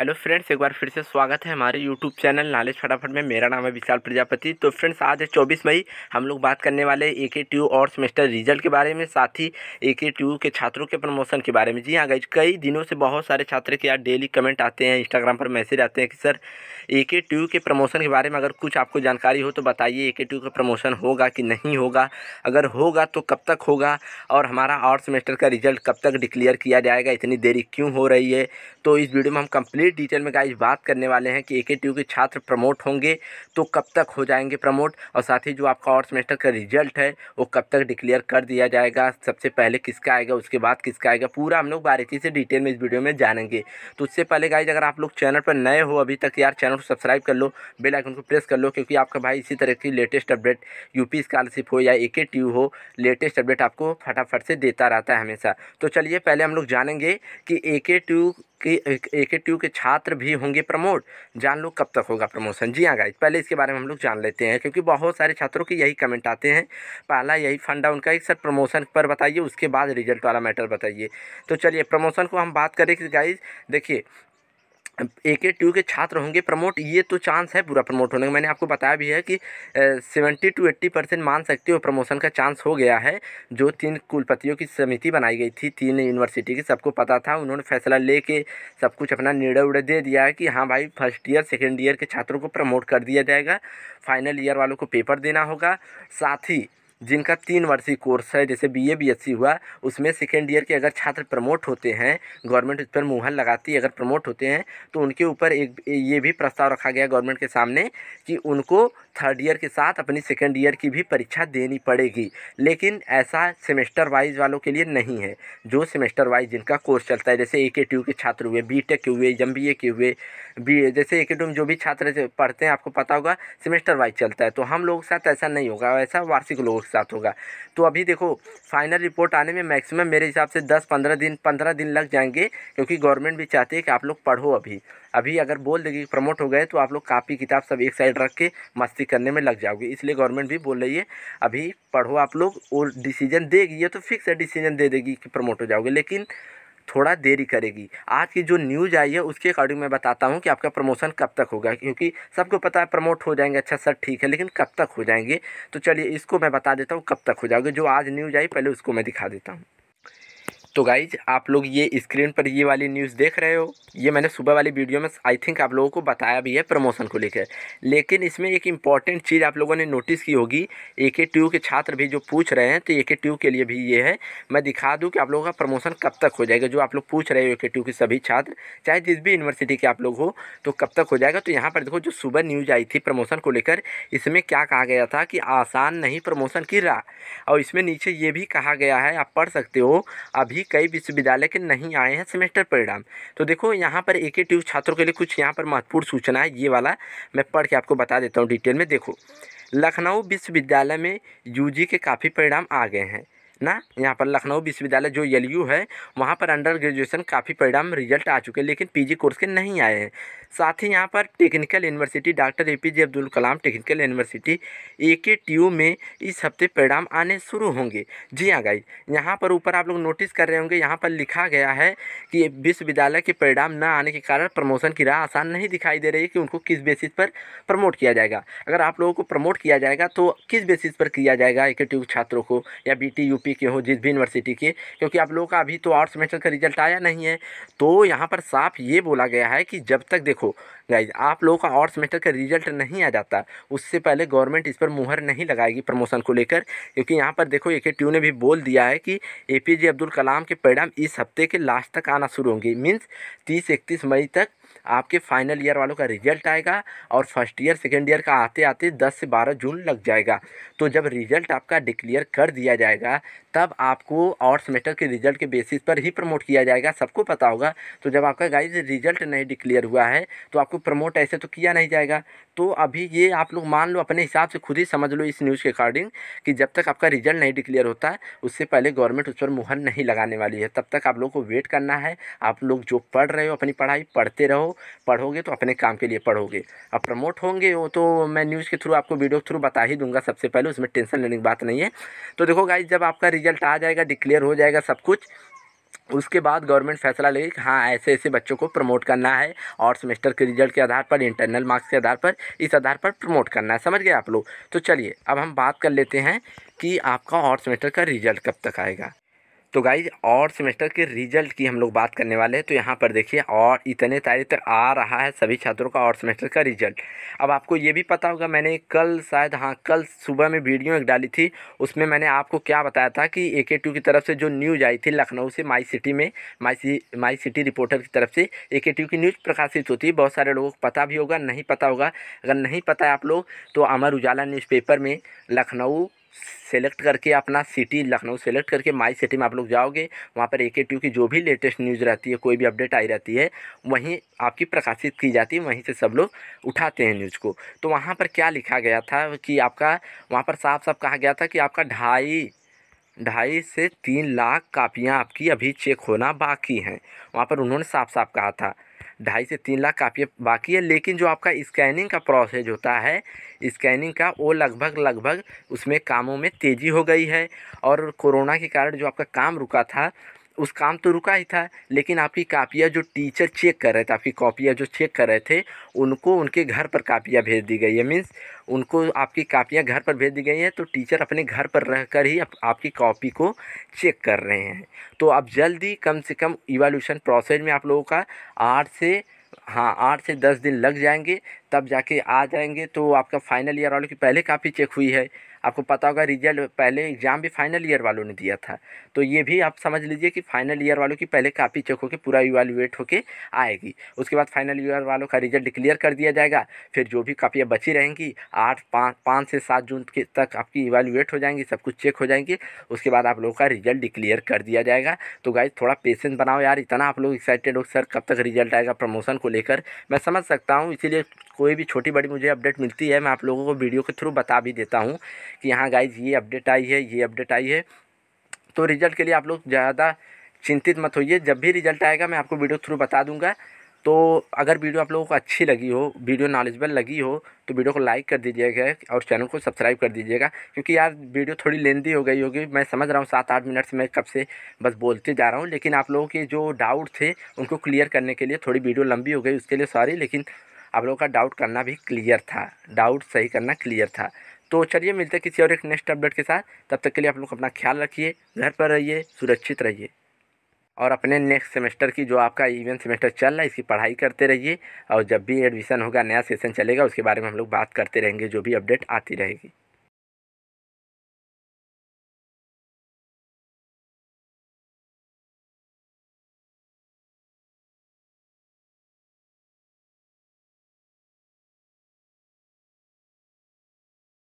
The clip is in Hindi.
हेलो फ्रेंड्स एक बार फिर से स्वागत है हमारे यूट्यूब चैनल नॉलेज फटाफट में मेरा नाम है विशाल प्रजापति तो फ्रेंड्स आज है चौबीस मई हम लोग बात करने वाले ए के ट्यू और सेमेस्टर रिजल्ट के बारे में साथ ही ए के ट्यू के छात्रों के प्रमोशन के बारे में जी हाँ गई कई दिनों से बहुत सारे छात्र के यार डेली कमेंट आते हैं इंस्टाग्राम पर मैसेज आते हैं कि सर ए के टू के प्रमोशन के बारे में अगर कुछ आपको जानकारी हो तो बताइए ए के टू का प्रमोशन होगा कि नहीं होगा अगर होगा तो कब तक होगा और हमारा और सेमेस्टर का रिजल्ट कब तक डिक्लेयर किया जाएगा इतनी देरी क्यों हो रही है तो इस वीडियो में हम कंप्लीट कंप्लीट डिटेल में गाइज बात करने वाले हैं कि ए के के छात्र प्रमोट होंगे तो कब तक हो जाएंगे प्रमोट और साथ ही जो आपका और सेमेस्टर का रिजल्ट है वो कब तक डिक्लेयर कर दिया जाएगा सबसे पहले किसका आएगा उसके बाद किसका आएगा पूरा हम लोग बारीकी से डिटेल में इस वीडियो में जानेंगे तो उससे पहले गाइज अगर आप लोग चैनल पर नए हो अभी तक यार चैनल को सब्सक्राइब कर लो बेल आइकन को प्रेस कर लो क्योंकि आपका भाई इसी तरह की लेटेस्ट अपडेट यूपी स्कॉलरशिप हो या ए के हो लेटेस्ट अपडेट आपको फटाफट से देता रहता है हमेशा तो चलिए पहले हम लोग जानेंगे कि ए के के ए के टी के छात्र भी होंगे प्रमोट जान लो कब तक होगा प्रमोशन जी हाँ गाइज पहले इसके बारे में हम लोग जान लेते हैं क्योंकि बहुत सारे छात्रों के यही कमेंट आते हैं पहला यही फंडा उनका एक सर प्रमोशन पर बताइए उसके बाद रिजल्ट वाला मैटर बताइए तो चलिए प्रमोशन को हम बात करें कि गाइज देखिए ए के टू के छात्र होंगे प्रमोट ये तो चांस है पूरा प्रमोट होने का मैंने आपको बताया भी है कि सेवेंटी टू एट्टी परसेंट मान सकते हो प्रमोशन का चांस हो गया है जो तीन कुलपतियों की समिति बनाई गई थी तीन यूनिवर्सिटी की सबको पता था उन्होंने फैसला लेके सब कुछ अपना निर्णय उड़े दे दिया है कि हाँ भाई फर्स्ट ईयर सेकेंड ईयर के छात्रों को प्रमोट कर दिया जाएगा फाइनल ईयर वालों को पेपर देना होगा साथ ही जिनका तीन वर्षीय कोर्स है जैसे B A B S C हुआ उसमें सेकेंड ईयर के अगर छात्र प्रमोट होते हैं गवर्नमेंट उस पर मुहर लगाती है अगर प्रमोट होते हैं तो उनके ऊपर एक ये भी प्रस्ताव रखा गया गवर्नमेंट के सामने कि उनको थर्ड ईयर के साथ अपनी सेकेंड ईयर की भी परीक्षा देनी पड़ेगी लेकिन ऐसा सेमेस्टर वाइज वालों के लिए नहीं है जो सेमेस्टर वाइज जिनका कोर्स चलता है जैसे ए के के छात्र हुए बी टेक के हुए एम बी ए के हुए बी जैसे ए के में जो भी छात्र पढ़ते हैं आपको पता होगा सेमेस्टर वाइज चलता है तो हम लोगों के साथ ऐसा नहीं होगा ऐसा वार्षिक लोगों के साथ होगा तो अभी देखो फाइनल रिपोर्ट आने में मैक्सिमम मेरे हिसाब से दस पंद्रह दिन पंद्रह दिन लग जाएंगे क्योंकि गवर्नमेंट भी चाहती है कि आप लोग पढ़ो अभी अभी अगर बोल देगी प्रमोट हो गए तो आप लोग कापी किताब सब एक साइड रख के मस्ती करने में लग जाओगे इसलिए गवर्नमेंट भी बोल रही है अभी पढ़ो आप लोग और डिसीजन देगी ये तो फिक्स है डिसीजन दे देगी कि प्रमोट हो जाओगे लेकिन थोड़ा देरी करेगी आज की जो न्यूज़ आई है उसके अकॉर्डिंग मैं बताता हूँ कि आपका प्रमोशन कब तक होगा क्योंकि सबको पता है प्रमोट हो जाएंगे अच्छा सर ठीक है लेकिन कब तक हो जाएंगे तो चलिए इसको मैं बता देता हूँ कब तक हो जाओगे जो आज न्यूज़ आई पहले उसको मैं दिखा देता हूँ तो गाइज आप लोग ये स्क्रीन पर ये वाली न्यूज़ देख रहे हो ये मैंने सुबह वाली वीडियो में आई थिंक आप लोगों को बताया भी है प्रमोशन को लेकर लेकिन इसमें एक इम्पॉर्टेंट चीज़ आप लोगों ने नोटिस की होगी ए के ट्यू के छात्र भी जो पूछ रहे हैं तो ए के ट्यू के लिए भी ये है मैं दिखा दूँ कि आप लोगों का प्रमोशन कब तक हो जाएगा जो आप लोग पूछ रहे हो ए के ट्यू के सभी छात्र चाहे जिस भी यूनिवर्सिटी के आप लोग हो तो कब तक हो जाएगा तो यहाँ पर देखो जो सुबह न्यूज़ आई थी प्रमोशन को लेकर इसमें क्या कहा गया था कि आसान नहीं प्रमोशन की राह और इसमें नीचे ये भी कहा गया है आप पढ़ सकते हो अभी कई विश्वविद्यालय के नहीं आए हैं सेमेस्टर परिणाम तो देखो यहाँ पर एक ही ट्यूब छात्रों के लिए कुछ यहाँ पर महत्वपूर्ण सूचना है ये वाला मैं पढ़ के आपको बता देता हूँ डिटेल में देखो लखनऊ विश्वविद्यालय में यूजी के काफ़ी परिणाम आ गए हैं ना यहाँ पर लखनऊ विश्वविद्यालय जो एल है वहाँ पर अंडर ग्रेजुएशन काफ़ी परिणाम रिजल्ट आ चुके हैं लेकिन पीजी कोर्स के नहीं आए हैं साथ ही यहाँ पर technical university doctor A P J Abdul Kalam technical university A K T में इस हफ्ते परिणाम आने शुरू होंगे जी हाँ गाई यहाँ पर ऊपर आप लोग नोटिस कर रहे होंगे यहाँ पर लिखा गया है कि विश्वविद्यालय के परिणाम न आने के कारण प्रमोशन की राह आसान नहीं दिखाई दे रही है कि उनको किस बेसिस पर प्रमोट किया जाएगा अगर आप लोगों को प्रमोट किया जाएगा तो किस बेसिस पर किया जाएगा ए के छात्रों को या बी टी यू पी के हो जिस भी यूनिवर्सिटी के क्योंकि आप लोगों का अभी तो और सेमेस्टर का रिजल्ट आया नहीं है तो यहाँ पर साफ ये बोला गया है कि जब तक देखो गाइज आप लोगों का और सेमेस्टर का रिजल्ट नहीं आ जाता उससे पहले गवर्नमेंट इस पर मुहर नहीं लगाएगी प्रमोशन को लेकर क्योंकि यहाँ पर देखो ए के ने भी बोल दिया है कि ए पी जे अब्दुल कलाम के परिणाम इस हफ्ते के लास्ट तक आना शुरू होंगे मीन्स तीस इकतीस मई तक आपके फाइनल ईयर वालों का रिजल्ट आएगा और फर्स्ट ईयर सेकेंड ईयर का आते आते दस से बारह जून लग जाएगा तो जब रिजल्ट आपका डिक्लेयर कर दिया जाएगा तब आपको और सेमेस्टर के रिजल्ट के बेसिस पर ही प्रमोट किया जाएगा सबको पता होगा तो जब आपका गाइज रिजल्ट नहीं डिक्लेयर हुआ है तो आपको प्रमोट ऐसे तो किया नहीं जाएगा तो अभी ये आप लोग मान लो अपने हिसाब से खुद ही समझ लो इस न्यूज़ के अकॉर्डिंग कि जब तक आपका रिजल्ट नहीं डिक्लेयर होता है उससे पहले गवर्नमेंट उस पर मुहर नहीं लगाने वाली है तब तक आप लोग को वेट करना है आप लोग जो पढ़ रहे हो अपनी पढ़ाई पढ़ते रहो पढ़ोगे तो अपने काम के लिए पढ़ोगे अब प्रमोट होंगे वो तो मैं न्यूज़ के थ्रू आपको वीडियो के थ्रू बता ही दूंगा सबसे पहले उसमें टेंशन लेने की बात नहीं है तो देखो गाइज जब आपका रिजल्ट आ जाएगा डिक्लेयर हो जाएगा सब कुछ उसके बाद गवर्नमेंट फैसला लेगी कि हाँ ऐसे ऐसे बच्चों को प्रमोट करना है और सेमेस्टर के रिजल्ट के आधार पर इंटरनल मार्क्स के आधार पर इस आधार पर प्रमोट करना है समझ गए आप लोग तो चलिए अब हम बात कर लेते हैं कि आपका और सेमेस्टर का रिजल्ट कब तक आएगा तो गाइज और सेमेस्टर के रिजल्ट की हम लोग बात करने वाले हैं तो यहाँ पर देखिए और इतने तारीख तक आ रहा है सभी छात्रों का और सेमेस्टर का रिजल्ट अब आपको ये भी पता होगा मैंने कल शायद हाँ कल सुबह में वीडियो एक डाली थी उसमें मैंने आपको क्या बताया था कि ए के की तरफ से जो न्यूज़ आई थी लखनऊ से माई सिटी में माई सी माई सिटी रिपोर्टर की तरफ से ए के की न्यूज़ प्रकाशित होती है बहुत सारे लोगों को पता भी होगा नहीं पता होगा अगर नहीं पता है आप लोग तो अमर उजाला न्यूज़पेपर में लखनऊ सेलेक्ट करके अपना सिटी लखनऊ सेलेक्ट करके माई सिटी में आप लोग जाओगे वहाँ पर ए के की जो भी लेटेस्ट न्यूज़ रहती है कोई भी अपडेट आई रहती है वहीं आपकी प्रकाशित की जाती है वहीं से सब लोग उठाते हैं न्यूज़ को तो वहाँ पर क्या लिखा गया था कि आपका वहाँ पर साफ साफ कहा गया था कि आपका ढाई ढाई से तीन लाख कापियाँ आपकी अभी चेक होना बाकी हैं वहाँ पर उन्होंने साफ साफ कहा था ढाई से तीन लाख कापियाँ बाकी है लेकिन जो आपका स्कैनिंग का प्रोसेस होता है स्कैनिंग का वो लगभग लगभग उसमें कामों में तेज़ी हो गई है और कोरोना के कारण जो आपका काम रुका था उस काम तो रुका ही था लेकिन आपकी कापियाँ जो टीचर चेक कर रहे थे आपकी कापियाँ जो चेक कर रहे थे उनको उनके घर पर कापियाँ भेज दी गई है मीन्स उनको आपकी कापियाँ घर पर भेज दी गई हैं तो टीचर अपने घर पर रह कर ही आप, आपकी कॉपी को चेक कर रहे हैं तो अब जल्दी कम से कम इवोल्यूशन प्रोसेस में आप लोगों का आठ से हाँ आठ से दस दिन लग जाएंगे तब जाके आ जाएंगे तो आपका फाइनल ईयर वालों की पहले काफ़ी चेक हुई है आपको पता होगा रिजल्ट पहले एग्ज़ाम भी फाइनल ईयर वालों ने दिया था तो ये भी आप समझ लीजिए कि फाइनल ईयर वालों की पहले कापी चेक होकर पूरा इवेलुएट होकर आएगी उसके बाद फाइनल ईयर वालों का रिजल्ट डिक्लेयर कर दिया जाएगा फिर जो भी कापियाँ बची रहेंगी आठ पाँच पाँच से सात जून के तक आपकी इवेलुएट हो जाएंगी सब कुछ चेक हो जाएंगी उसके बाद आप लोगों का रिजल्ट डिक्लेयर कर दिया जाएगा तो गाइज थोड़ा पेशेंस बनाओ यार इतना आप लोग एक्साइटेड हो सर कब तक रिजल्ट आएगा प्रमोशन को लेकर मैं समझ सकता हूँ इसीलिए कोई भी छोटी बड़ी मुझे अपडेट मिलती है मैं आप लोगों को वीडियो के थ्रू बता भी देता हूँ कि हाँ गाइज ये अपडेट आई है ये अपडेट आई है तो रिज़ल्ट के लिए आप लोग ज़्यादा चिंतित मत होइए जब भी रिज़ल्ट आएगा मैं आपको वीडियो थ्रू बता दूंगा तो अगर वीडियो आप लोगों को अच्छी लगी हो वीडियो नॉलेजबल लगी हो तो वीडियो को लाइक कर दीजिएगा और चैनल को सब्सक्राइब कर दीजिएगा क्योंकि यार वीडियो थोड़ी लेंदी हो गई होगी मैं समझ रहा हूँ सात आठ मिनट से मैं कब से बस बोलते जा रहा हूँ लेकिन आप लोगों के जो डाउट थे उनको क्लियर करने के लिए थोड़ी वीडियो लंबी हो गई उसके लिए सॉरी लेकिन आप लोगों का डाउट करना भी क्लियर था डाउट सही करना क्लियर था तो चलिए मिलते हैं किसी और एक नेक्स्ट अपडेट के साथ तब तक के लिए आप लोग अपना ख्याल रखिए घर पर रहिए सुरक्षित रहिए और अपने नेक्स्ट सेमेस्टर की जो आपका इवेंट सेमेस्टर चल रहा है इसकी पढ़ाई करते रहिए और जब भी एडमिशन होगा नया सेशन चलेगा उसके बारे में हम लोग बात करते रहेंगे जो भी अपडेट आती रहेगी